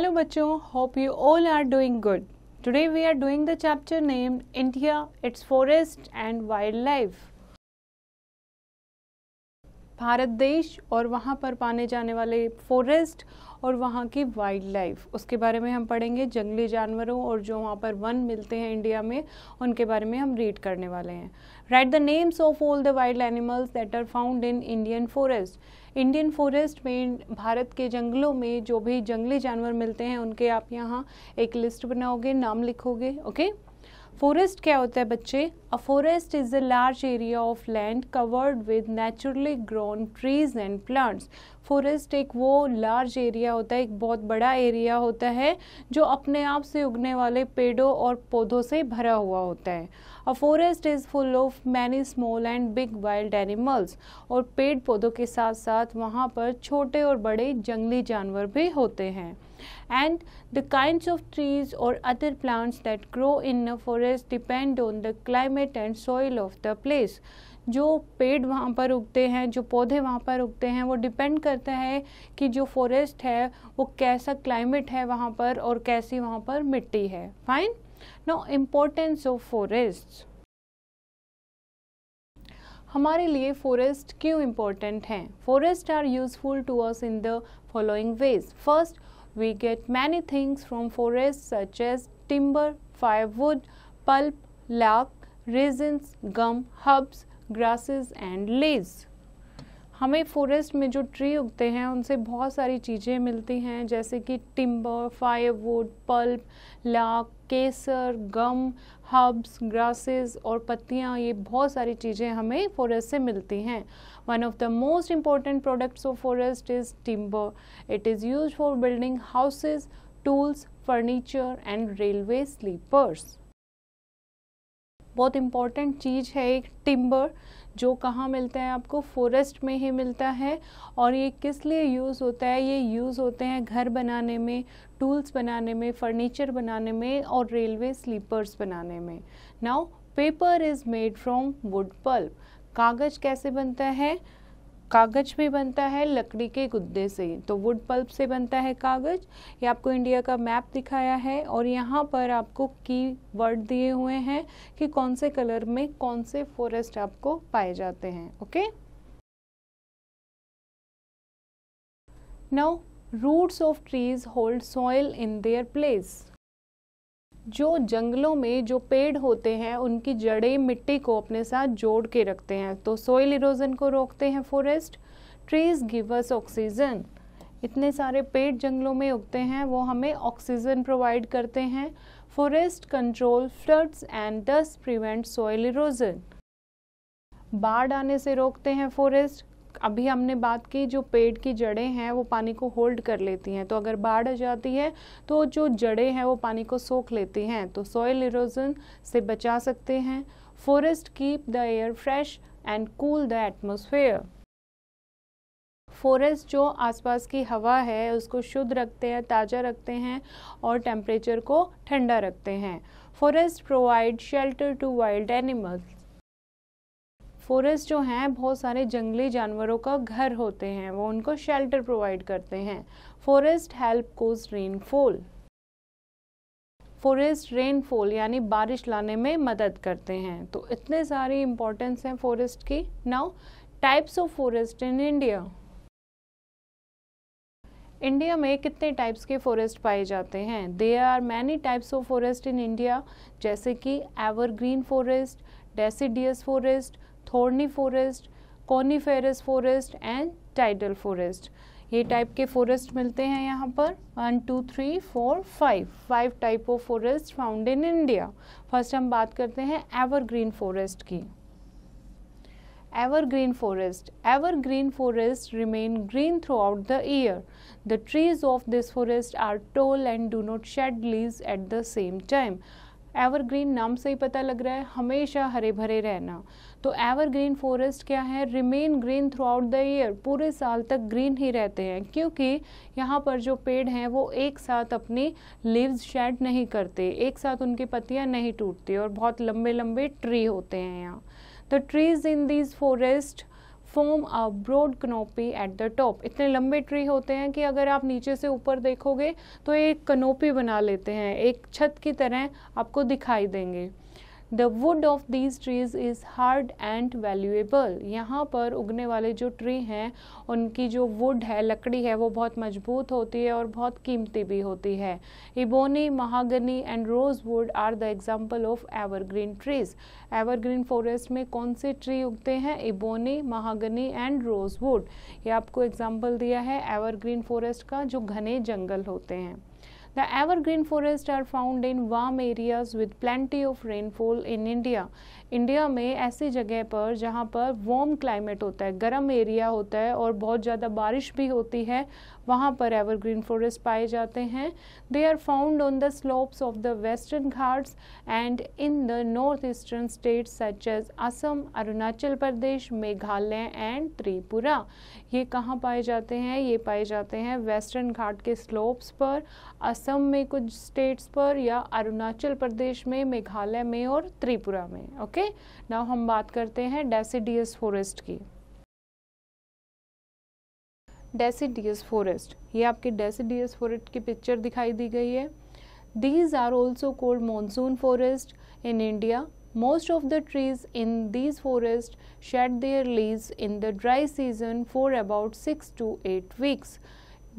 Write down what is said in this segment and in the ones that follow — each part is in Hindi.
हेलो बच्चों hope you all are doing good today we are doing the chapter name India it's forest and wild life Bharat देश और वहाँ पर पाने जाने वाले फॉरेस्ट और वहाँ की वाइल्ड लाइफ उसके बारे में हम पढ़ेंगे जंगली जानवरों और जो वहाँ पर वन मिलते हैं इंडिया में उनके बारे में हम रीड करने वाले हैं right the names of all the wild animals that are found in Indian forest Indian forest में भारत के जंगलों में जो भी जंगली जानवर मिलते हैं उनके आप यहाँ एक लिस्ट बनाओगे नाम लिखोगे ओके फॉरेस्ट क्या होता है बच्चे a forest is a large area of land covered with naturally grown trees and plants forest एक वो लार्ज एरिया होता है एक बहुत बड़ा एरिया होता है जो अपने आप से उगने वाले पेड़ों और पौधों से भरा हुआ होता है a forest is full of many small and big wild animals और पेड़ पौधों के साथ साथ वहाँ पर छोटे और बड़े जंगली जानवर भी होते हैं and the kind of trees और other plants that grow in a forest depend on the climate and soil of the place जो पेड़ वहाँ पर उगते हैं जो पौधे वहाँ पर उगते हैं वो डिपेंड करता है कि जो फॉरेस्ट है वो कैसा क्लाइमेट है वहाँ पर और कैसी वहाँ पर मिट्टी है fine no importance of forest हमारे लिए फॉरेस्ट क्यों इम्पोर्टेंट हैं forest are useful to us in the following ways first we get many things from forest such as timber fire wood pulp lac resins gum herbs grasses and leaves हमें फॉरेस्ट में जो ट्री उगते हैं उनसे बहुत सारी चीज़ें मिलती हैं जैसे कि टिम्बर फायरवुड पल्प लाख केसर गम हब्स ग्रासेस और पत्तियाँ ये बहुत सारी चीज़ें हमें फॉरेस्ट से मिलती हैं one of the most important products of forest is timber it is use for building houses tools furniture and railway sleepers बहुत इम्पॉर्टेंट चीज़ है एक टिम्बर जो कहाँ मिलता है आपको फॉरेस्ट में ही मिलता है और ये किस लिए यूज़ होता है ये यूज़ होते हैं घर बनाने में टूल्स बनाने में फर्नीचर बनाने में और रेलवे स्लीपर्स बनाने में now paper is made from wood pulp कागज़ कैसे बनता है कागज भी बनता है लकड़ी के गुद्दे से तो वुड पल्प से बनता है कागज ये आपको इंडिया का मैप दिखाया है और यहाँ पर आपको की वर्ड दिए हुए हैं कि कौन से कलर में कौन से फॉरेस्ट आपको पाए जाते हैं okay now roots of trees hold soil in their place जो जंगलों में जो पेड़ होते हैं उनकी जड़ें मिट्टी को अपने साथ जोड़ के रखते हैं तो सोइल इरोजन को रोकते हैं फॉरेस्ट ट्रीज अस ऑक्सीजन इतने सारे पेड़ जंगलों में उगते हैं वो हमें ऑक्सीजन प्रोवाइड करते हैं forest control floods and dust prevent soil erosion बाढ़ आने से रोकते हैं फॉरेस्ट अभी हमने बात की जो पेड़ की जड़ें हैं वो पानी को होल्ड कर लेती हैं तो अगर बाढ़ आ जाती है तो जो जड़ें हैं वो पानी को सोख लेती हैं तो सॉइल इरोजन से बचा सकते हैं forest keep the air fresh and cool the atmosphere forest जो आसपास की हवा है उसको शुद्ध रखते हैं ताज़ा रखते हैं और टेम्परेचर को ठंडा रखते हैं forest provide shelter to wild animals forest जो हैं बहुत सारे जंगली जानवरों का घर होते हैं वो उनको शेल्टर प्रोवाइड करते हैं forest help cause rainfall forest rainfall यानी बारिश लाने में मदद करते हैं तो इतने सारे इम्पोर्टेंस हैं फॉरेस्ट की now types of forest in India India में कितने टाइप्स के फॉरेस्ट पाए जाते हैं they are many types of forest in India जैसे कि evergreen forest deciduous forest thorny forest coniferous forest and tidal forest ये टाइप के फॉरेस्ट मिलते हैं यहाँ पर one two three four five five type of forest found in India first हम बात करते हैं एवरग्रीन फॉरेस्ट की evergreen forest evergreen forest remain green throughout the year the trees of this forest are tall and do not shed leaves at the same time evergreen नाम से ही पता लग रहा है हमेशा हरे भरे रहना तो एवरग्रीन फॉरेस्ट क्या है remain green throughout the year पूरे साल तक ग्रीन ही रहते हैं क्योंकि यहाँ पर जो पेड़ हैं वो एक साथ अपनी लीव्स शेड नहीं करते एक साथ उनकी पत्तियाँ नहीं टूटती और बहुत लंबे लंबे ट्री होते हैं यहाँ the trees in these forest form a broad canopy at the top इतने लंबे ट्री होते हैं कि अगर आप नीचे से ऊपर देखोगे तो एक कनोपी बना लेते हैं एक छत की तरह आपको दिखाई देंगे the wood of these trees is hard and valuable यहाँ पर उगने वाले जो ट्री हैं उनकी जो वुड है लकड़ी है वो बहुत मजबूत होती है और बहुत कीमती भी होती है ebony mahogany and rosewood are the example of evergreen trees evergreen forest में कौन से ट्री उगते हैं ebony mahogany and rosewood ये आपको एग्जाम्पल दिया है एवरग्रीन फॉरेस्ट का जो घने जंगल होते हैं The evergreen forests are found in warm areas with plenty of rainfall in India India में ऐसी जगह पर जहाँ पर वार्म क्लाइमेट होता है गर्म एरिया होता है और बहुत ज़्यादा बारिश भी होती है वहाँ पर एवरग्रीन फॉरेस्ट पाए जाते हैं they are found on the slopes of the Western Ghats and in the north eastern states such as Assam Arunachal Pradesh Meghalaya and Tripura ये कहाँ पाए जाते हैं ये पाए जाते हैं वेस्टर्न घाट के स्लोप्स पर असम में कुछ स्टेट्स पर या अरुणाचल प्रदेश में मेघालय में और त्रिपुरा में ओके ओके नाउ हम बात करते हैं डेसिडियस फॉरेस्ट की डेसिडियस फॉरेस्ट ये आपके डेसिडियस फॉरेस्ट की पिक्चर दिखाई दी गई है these are also called monsoon forest in India most of the trees in these forest shed their leaves in the dry season for about six to eight weeks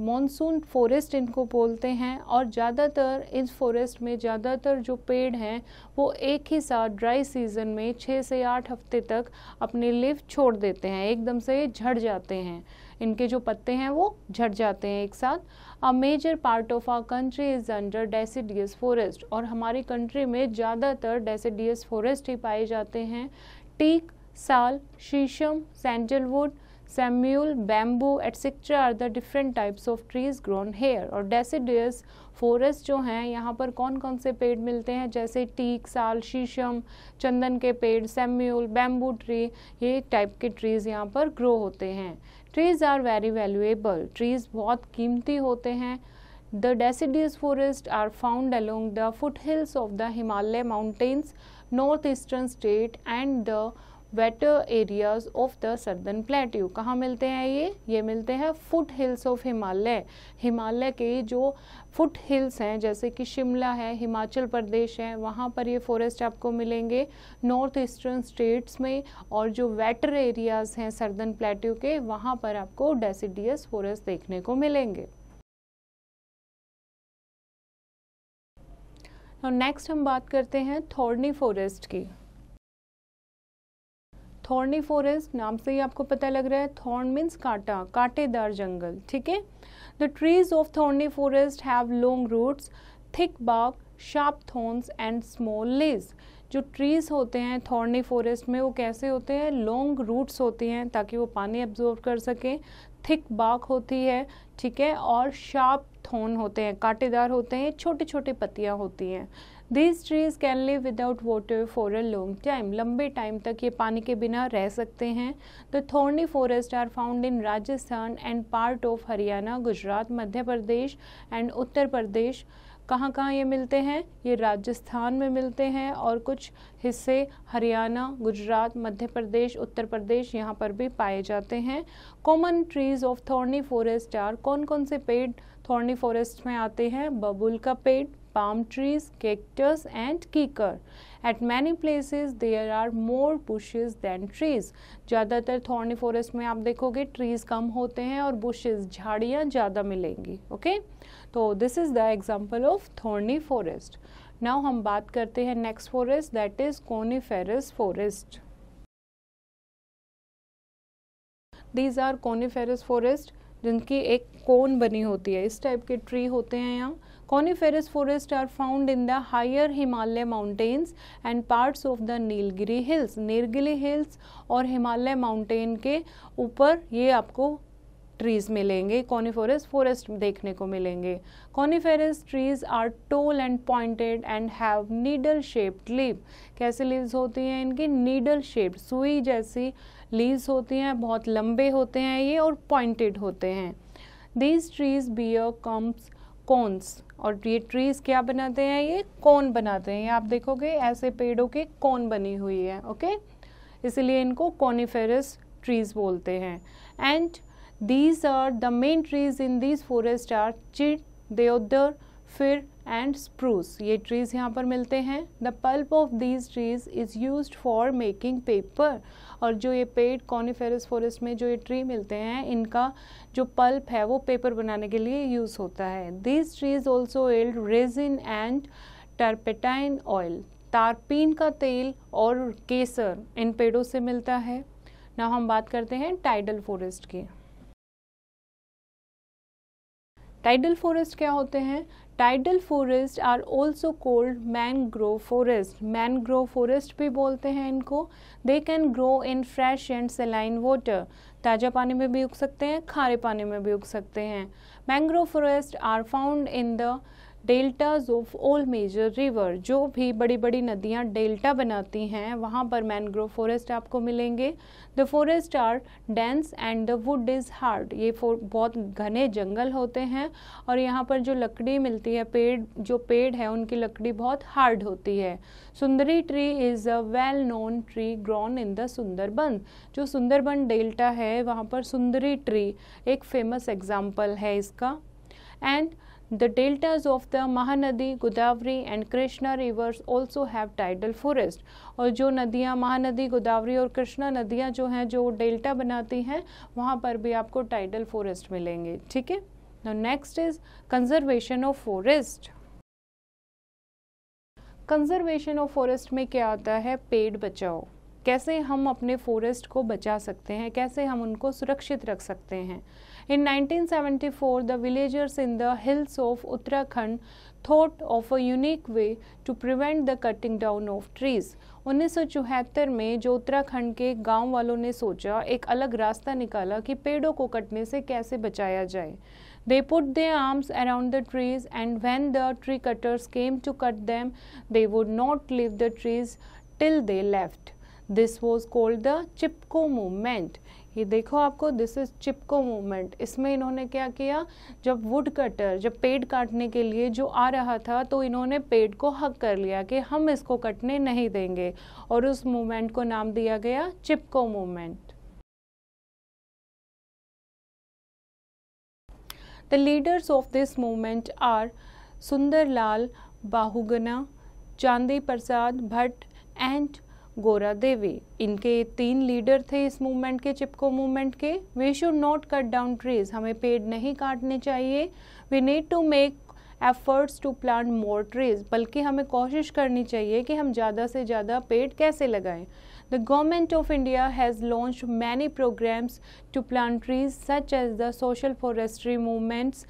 monsoon forest इनको बोलते हैं और ज़्यादातर इस फॉरेस्ट में ज़्यादातर जो पेड़ हैं वो एक ही साथ ड्राई सीज़न में छः से आठ हफ्ते तक अपने लिव छोड़ देते हैं एकदम से झड़ जाते हैं इनके जो पत्ते हैं वो झड़ जाते हैं एक साथ a major part of our country is under deciduous forest और हमारी कंट्री में ज़्यादातर डेसिडियस फॉरेस्ट ही पाए जाते हैं teak sal sheesham sandalwood semul bamboo etcetera are the different types of trees grown here और डेसिडियस फॉरेस्ट जो हैं यहाँ पर कौन कौन से पेड़ मिलते हैं जैसे टीक साल शीशम चंदन के पेड़ सेम्यूल बैम्बू ट्री ये टाइप के ट्रीज यहाँ पर ग्रो होते हैं trees are very valuable trees बहुत कीमती होते हैं the deciduous forest are found along the foot hills of the Himalaya mountains north eastern state and the wetter areas of the southern plateau कहाँ मिलते हैं ये ये मिलते हैं foot hills of Himalaya Himalaya के जो फुट हिल्स हैं जैसे कि शिमला है हिमाचल प्रदेश है वहाँ पर ये फॉरेस्ट आपको मिलेंगे नॉर्थ ईस्टर्न स्टेट्स में और जो वेटर एरियाज़ हैं सर्दन प्लेट्यू के वहाँ पर आपको डेसीडियस फॉरेस्ट देखने को मिलेंगे और नेक्स्ट हम बात करते हैं थॉर्नी फॉरेस्ट की थॉर्नी फॉरेस्ट नाम से ही आपको पता लग रहा है थॉर्न मीन्स कांटा कांटेदार जंगल ठीक है the trees of thorny forest have long roots thick bark sharp thorns and small leaves जो ट्रीज होते हैं थॉर्नी फॉरेस्ट में वो कैसे होते हैं लॉन्ग रूट्स होते हैं ताकि वो पानी एब्जॉर्व कर सकें थिक बाग होती है ठीक है और शार्प थोन होते हैं कांटेदार होते हैं छोटे छोटे पत्तियाँ होती हैं these trees can live without water for a long time लंबे टाइम तक ये पानी के बिना रह सकते हैं the thorny forest are found in Rajasthan and part of Haryana Gujarat Madhya Pradesh and Uttar Pradesh कहाँ कहाँ ये मिलते हैं ये राजस्थान में मिलते हैं और कुछ हिस्से हरियाणा गुजरात मध्य प्रदेश उत्तर प्रदेश यहाँ पर भी पाए जाते हैं common trees of thorny forest are कौन कौन से पेड़ थॉर्नी फॉरेस्ट में आते हैं बबुल का पेड़ पाम ट्रीज केक्टस एंड कीकर at many places there are more bushes than trees ज़्यादातर थॉर्नी फॉरेस्ट में आप देखोगे ट्रीज कम होते हैं और बुशेज झाड़ियाँ ज़्यादा मिलेंगी ओके तो this is the example of thorny forest now हम बात करते हैं next forest that is coniferous forest these are coniferous forest जिनकी एक कोन बनी होती है इस टाइप के ट्री होते हैं यहाँ coniferous forest are found in the higher Himalaya mountains and parts of the Nilgiri hills Nilgiri hills और हिमालय माउंटेन के ऊपर ये आपको ट्रीज मिलेंगे कॉनिफोरस फॉरेस्ट देखने को मिलेंगे coniferous trees are tall and pointed and have needle shaped leave कैसे लीव्स होती हैं इनकी नीडल शेप्ड सुई जैसी लीव्स होती हैं बहुत लंबे होते हैं ये और पॉइंटेड होते हैं these trees bear comes cones और ये ट्रीज़ क्या बनाते हैं ये कौन बनाते हैं आप देखोगे ऐसे पेड़ों के कौन बनी हुई है ओके इसलिए इनको कॉनिफेरस ट्रीज़ बोलते हैं and these are the main trees in these forest are chid deodar fir and spruce ये ट्रीज़ यहाँ पर मिलते हैं the pulp of these trees is use for making paper और जो ये पेड़ कॉनीफेरस फॉरेस्ट में जो ये ट्री मिलते हैं इनका जो पल्प है वो पेपर बनाने के लिए यूज़ होता है these trees also yield resin and turpentine oil तारपीन का तेल और केसर इन पेड़ों से मिलता है ना हम बात करते हैं टाइडल फॉरेस्ट की टाइडल फॉरेस्ट क्या होते हैं tidal forest are also called mangrove forest mangrove forest भी बोलते हैं इनको they can grow in fresh and saline water ताज़ा पानी में भी उग सकते हैं खारे पानी में भी उग सकते हैं mangrove forest are found in the deltas of all major river जो भी बड़ी बड़ी नदियाँ डेल्टा बनाती हैं वहाँ पर मैनग्रोव फॉरेस्ट आपको मिलेंगे the forest are dense and the wood is hard ये बहुत घने जंगल होते हैं और यहाँ पर जो लकड़ी मिलती है पेड़ जो पेड़ है उनकी लकड़ी बहुत हार्ड होती है sundari tree is a well known tree grown in the Sundarban जो सुंदरबन डेल्टा है वहाँ पर सुंदरी ट्री एक फेमस एग्जाम्पल है इसका and The deltas of the Mahanadi, Godavari and Krishna rivers also have tidal forest. और जो नदियाँ महानदी गोदावरी और कृष्णा नदियाँ जो हैं जो डेल्टा बनाती हैं वहाँ पर भी आपको टाइडल फॉरेस्ट मिलेंगे ठीक है Now next is conservation of forest conservation of forest में क्या आता है पेड़ बचाओ कैसे हम अपने फॉरेस्ट को बचा सकते हैं कैसे हम उनको सुरक्षित रख सकते हैं In 1974, the villagers in the hills of Uttarakhand thought of a unique way to prevent the cutting down of trees. 1974 में जो उत्तराखंड के गांव वालों ने सोचा एक अलग रास्ता निकाला कि पेड़ों को कटने से कैसे बचाया जाए They put their arms around the trees, and when the tree cutters came to cut them, they would not leave the trees till they left. This was called the Chipko movement. ये देखो आपको दिस इज चिपको मूवमेंट इसमें इन्होंने क्या किया जब वुड कटर जब पेड़ काटने के लिए जो आ रहा था तो इन्होंने पेड़ को हक कर लिया कि हम इसको कटने नहीं देंगे और उस मूवमेंट को नाम दिया गया Chipko movement the leaders of this movement are Sunderlal Bahuguna Chandi Prasad Bhatt and गोरा देवी इनके तीन लीडर थे इस मूवमेंट के चिपको मूवमेंट के we should not cut down trees हमें पेड़ नहीं काटने चाहिए we need to make efforts to plant more trees बल्कि हमें कोशिश करनी चाहिए कि हम ज़्यादा से ज़्यादा पेड़ कैसे लगाएं the government of India has launch many programs to plant such as as the social forestry movements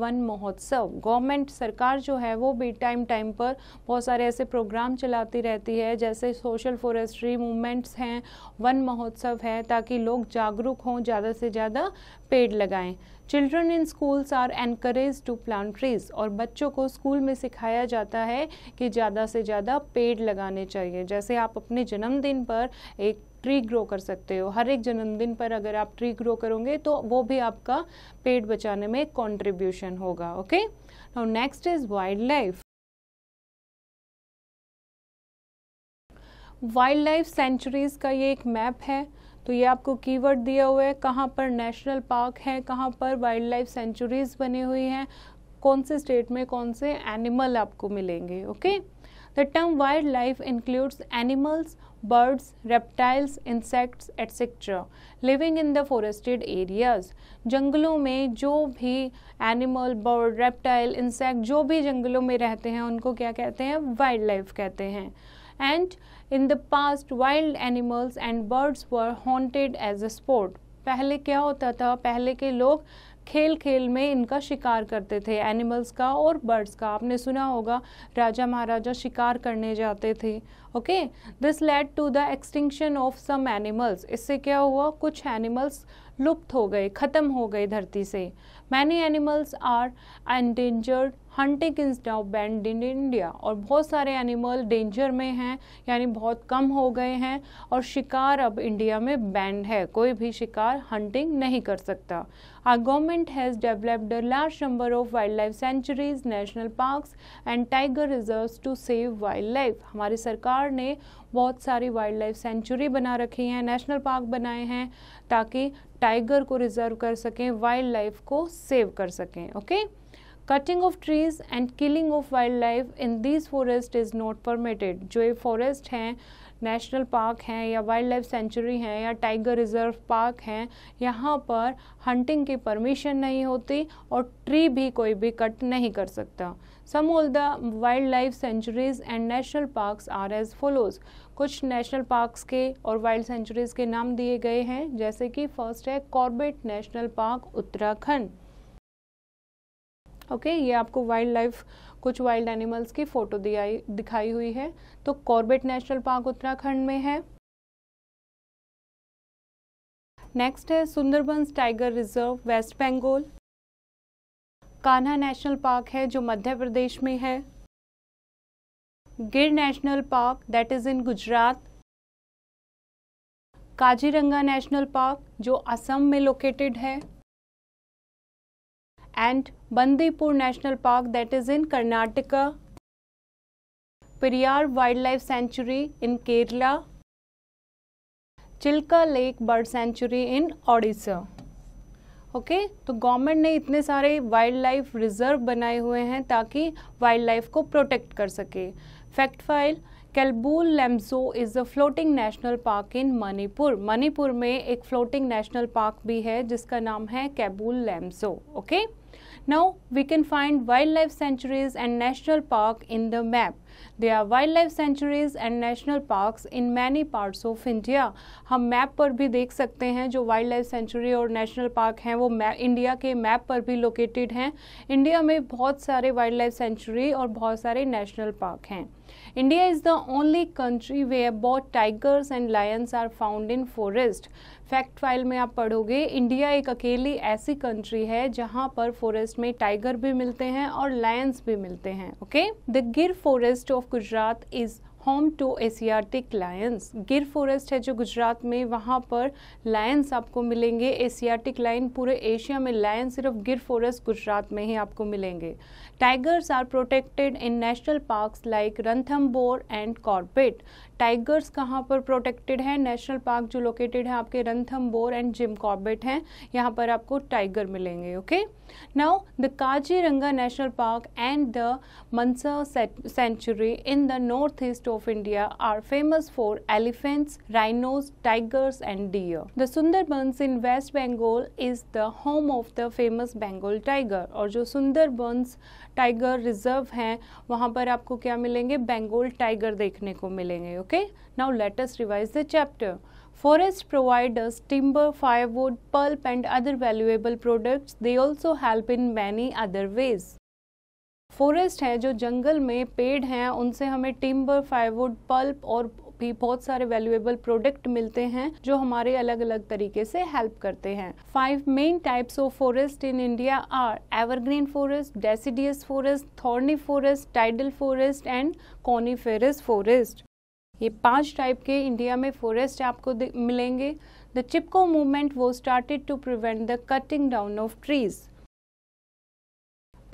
Van Mahotsav government सरकार जो है वो भी टाइम टाइम पर बहुत सारे ऐसे प्रोग्राम चलाती रहती है जैसे सोशल फॉरेस्ट्री मूवमेंट्स हैं वन महोत्सव है ताकि लोग जागरूक हों ज़्यादा से ज़्यादा पेड़ लगाएं children in schools are encourage to plan trees और बच्चों को स्कूल में सिखाया जाता है कि ज़्यादा से ज़्यादा पेड़ लगाने चाहिए जैसे आप अपने जन्मदिन पर एक ट्री ग्रो कर सकते हो हर एक जन्मदिन पर अगर आप ट्री ग्रो करोगे तो वो भी आपका पेट बचाने में कॉन्ट्रीब्यूशन होगा ओके और next is wild life wild life sanctuaries का ये एक मैप है तो ये आपको कीवर्ड दिया हुआ है कहाँ पर नेशनल पार्क है कहाँ पर वाइल्ड लाइफ सेंचुरीज़ बनी हुई हैं कौन से स्टेट में कौन से एनिमल आपको मिलेंगे okay the term wild life includes animals birds, reptiles, insects etc. living in the forested areas. जंगलों में जो भी एनिमल बर्ड रेप्टाइल इंसेक्ट जो भी जंगलों में रहते हैं उनको क्या कहते हैं वाइल्ड लाइफ कहते हैं and in the past wild animals and birds were haunted as a sport पहले क्या होता था पहले के लोग खेल खेल में इनका शिकार करते थे एनिमल्स का और बर्ड्स का आपने सुना होगा राजा महाराजा शिकार करने जाते थे okay this led to the extinction of some animals इससे क्या हुआ कुछ एनिमल्स लुप्त हो गए ख़त्म हो गए धरती से many animals are endangered hunting is now banned in India और बहुत सारे एनिमल डेंजर में हैं यानी बहुत कम हो गए हैं और शिकार अब इंडिया में बैंड है कोई भी शिकार हंटिंग नहीं कर सकता our government has developed a large number of wild life sanctuaries national parks and tiger reserve to save wild life हमारी सरकार ने बहुत सारी वाइल्ड लाइफ सेंचुरी बना रखी हैं नेशनल पार्क बनाए हैं ताकि टाइगर को रिजर्व कर सकें वाइल्ड लाइफ को सेव कर सकें okay okay? Cutting of trees and killing of wild life in this forest is not permitted जो ये फॉरेस्ट हैं नेशनल पार्क हैं या वाइल्ड लाइफ सेंचुरी हैं या टाइगर रिजर्व पार्क हैं यहाँ पर हंटिंग की परमिशन नहीं होती और ट्री भी कोई भी कट नहीं कर सकता some all the wild life sanctuaries and national parks are as follows कुछ नेशनल पार्क्स के और वाइल्ड सेंचुरीज के नाम दिए गए हैं जैसे कि फर्स्ट है Corbett national park Uttarakhand okay ये आपको वाइल्ड लाइफ कुछ वाइल्ड एनिमल्स की फ़ोटो दिखाई दिखाई हुई है तो कॉर्बेट नेशनल पार्क उत्तराखंड में है नेक्स्ट है Sundarbans tiger reserve West Bengal Kanha national park है जो मध्य प्रदेश में है Gir national park that is in Gujarat Kaziranga national park जो असम में लोकेटेड है and Bandipur National Park that is in Karnataka, Periyar Wildlife Sanctuary in Kerala, Chilika lake bird sanctuary in Odisha okay तो गवर्नमेंट ने इतने सारे वाइल्ड लाइफ रिजर्व बनाए हुए हैं ताकि वाइल्ड लाइफ को प्रोटेक्ट कर सके fact file Keibul Lamjao is a floating national park in Manipur Manipur में एक फ्लोटिंग नेशनल पार्क भी है जिसका नाम है Keibul Lamjao okay okay? Now we can find wildlife sanctuaries and national park in the map. Our wild life sanctuaries and national parks in many parts of India हम मैप पर भी देख सकते हैं जो वाइल्ड लाइफ सेंचुरी और नेशनल पार्क हैं वो इंडिया के मैप पर भी लोकेटेड हैं इंडिया में बहुत सारे वाइल्ड लाइफ सेंचुरी और बहुत सारे नेशनल पार्क हैं India is the only country where both tigers and lions are found in forest. Fact file में आप पढ़ोगे इंडिया एक अकेली ऐसी कंट्री है जहां पर फॉरेस्ट में टाइगर भी मिलते हैं और लायंस भी मिलते हैं okay the Gir forest of Gujarat is home to Asiatic lions Gir forest है जो गुजरात में वहाँ पर लायंस आपको मिलेंगे एशियाटिक लाइन पूरे एशिया में लायंस सिर्फ गिर फॉरेस्ट गुजरात में ही आपको मिलेंगे tigers are protected in national parks like Ranthambore and Corbett tigers कहाँ पर प्रोटेक्टेड है नेशनल पार्क जो लोकेटेड है आपके रंथम्बोर एंड जिम कॉर्बेट हैं यहाँ पर आपको टाइगर मिलेंगे okay now the Kaziranga national park and the Manas sanctuary in the north east of India are famous for elephants, rhinos, tigers and deer. The Sundarbans in West Bengal is the home of the famous Bengal tiger और the सुंदरबंस Tiger Reserve हैं वहाँ पर आपको क्या मिलेंगे Bengal tiger. देखने को मिलेंगे okay now let Forests provide us timber, firewood, pulp and other valuable products. They also help in many other ways. Forest हैं जो जंगल में पेड़ हैं उनसे हमें टिम्बर फायरवुड पल्प और भी बहुत सारे वैल्यूएबल प्रोडक्ट मिलते हैं जो हमारे अलग अलग तरीके से हेल्प करते हैं five main types of forest in India are evergreen forest deciduous forest thorny forest tidal forest and coniferous forest ये पांच टाइप के इंडिया में फॉरेस्ट आपको मिलेंगे द चिपको मूवमेंट वो started to prevent the cutting down of trees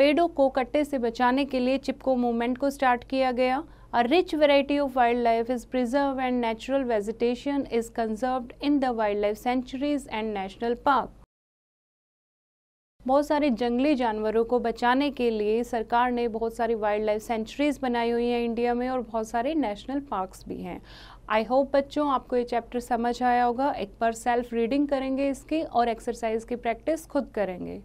पेड़ों को कट्टे से बचाने के लिए चिपको मूवमेंट को स्टार्ट किया गया A of wild life is preserve and natural vegetation is conserve in the wild life sanctuaries and national park बहुत सारे जंगली जानवरों को बचाने के लिए सरकार ने बहुत सारी वाइल्ड लाइफ सेंचुरीज बनाई हुई हैं इंडिया में और बहुत सारे नेशनल पार्क्स भी हैं आई होप बच्चों आपको ये चैप्टर समझ आया होगा एक बार सेल्फ रीडिंग करेंगे इसकी और एक्सरसाइज की प्रैक्टिस खुद करेंगे